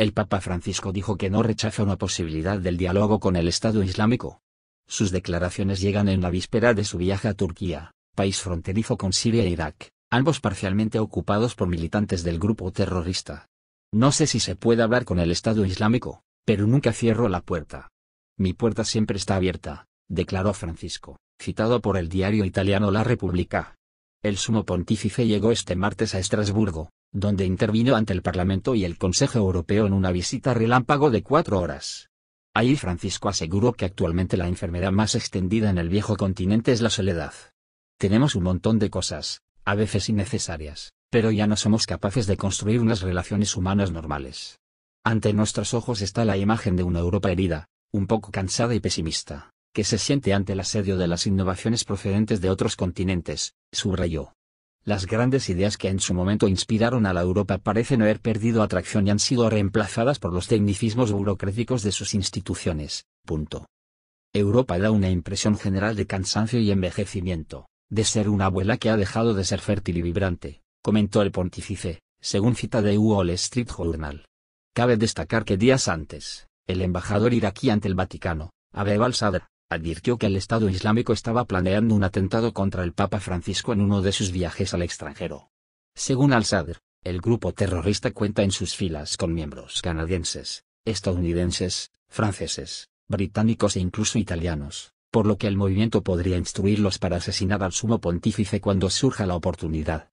El Papa Francisco dijo que no rechaza una posibilidad del diálogo con el Estado Islámico. Sus declaraciones llegan en la víspera de su viaje a Turquía, país fronterizo con Siria e Irak, ambos parcialmente ocupados por militantes del grupo terrorista. No sé si se puede hablar con el Estado Islámico, pero nunca cierro la puerta. Mi puerta siempre está abierta, declaró Francisco, citado por el diario italiano La Repubblica. El sumo pontífice llegó este martes a Estrasburgo, donde intervino ante el Parlamento y el Consejo Europeo en una visita relámpago de cuatro horas. Ahí Francisco aseguró que actualmente la enfermedad más extendida en el viejo continente es la soledad. Tenemos un montón de cosas, a veces innecesarias, pero ya no somos capaces de construir unas relaciones humanas normales. Ante nuestros ojos está la imagen de una Europa herida, un poco cansada y pesimista, que se siente ante el asedio de las innovaciones procedentes de otros continentes, subrayó. Las grandes ideas que en su momento inspiraron a la Europa parecen haber perdido atracción y han sido reemplazadas por los tecnicismos burocráticos de sus instituciones. Europa da una impresión general de cansancio y envejecimiento, de ser una abuela que ha dejado de ser fértil y vibrante, comentó el pontífice, según cita de Wall Street Journal. Cabe destacar que días antes, el embajador iraquí ante el Vaticano, Abebal Sadr, advirtió que el Estado Islámico estaba planeando un atentado contra el Papa Francisco en uno de sus viajes al extranjero. Según Al-Sadr, el grupo terrorista cuenta en sus filas con miembros canadienses, estadounidenses, franceses, británicos e incluso italianos, por lo que el movimiento podría instruirlos para asesinar al sumo pontífice cuando surja la oportunidad.